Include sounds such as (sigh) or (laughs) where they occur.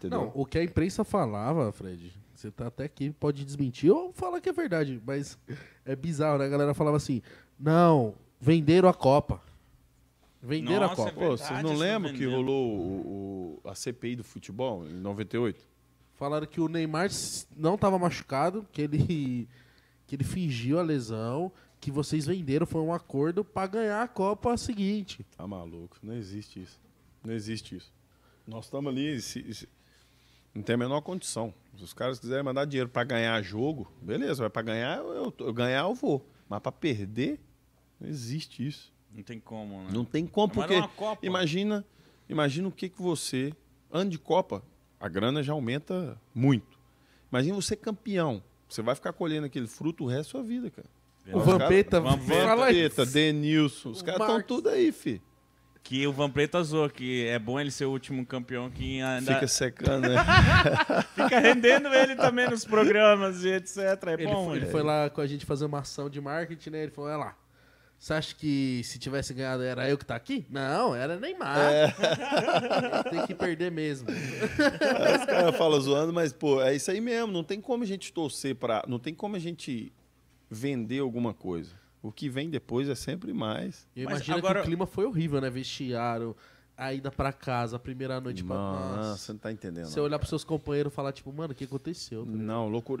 Entendeu? Não, o que a imprensa falava, Fred, você tá até aqui, pode desmentir ou falar que é verdade, mas é bizarro, né? A galera falava assim: não, venderam a Copa. Venderam Nossa, a é Copa. É verdade, Pô, vocês não lembram que rolou o, o, a CPI do futebol em 98? Falaram que o Neymar não estava machucado, que ele, que ele fingiu a lesão, que vocês venderam, foi um acordo para ganhar a Copa seguinte. Tá maluco, não existe isso. Não existe isso. Nós estamos ali. Se, se, não tem a menor condição. Se os caras quiserem mandar dinheiro para ganhar jogo, beleza, vai para ganhar, eu, eu, ganhar eu vou. Mas para perder, não existe isso. Não tem como, né? Não tem como, é porque é imagina, imagina o que, que você, ano de Copa, a grana já aumenta muito. Imagina você campeão, você vai ficar colhendo aquele fruto o resto da sua vida, cara. O Vampeta, Vampeta, Denilson, os caras estão tudo aí, fi. Que o Vampeta azou, que é bom ele ser o último campeão que ainda... Fica secando, né? (laughs) Fica rendendo ele também nos programas e etc. É ele, bom, foi, ele né? foi lá com a gente fazer uma ação de marketing, né? Ele falou, olha lá, você acha que se tivesse ganhado era eu que tá aqui? Não, era Neymar. É. (laughs) tem que perder mesmo. É, os caras falam zoando, mas, pô, é isso aí mesmo. Não tem como a gente torcer pra. Não tem como a gente vender alguma coisa. O que vem depois é sempre mais. imagina agora... que o clima foi horrível, né? Vestiário, a ida pra casa, a primeira noite Nossa, pra casa. Nossa, não tá entendendo. Você olhar cara. pros seus companheiros e falar, tipo, mano, o que aconteceu? Tá não, loucura.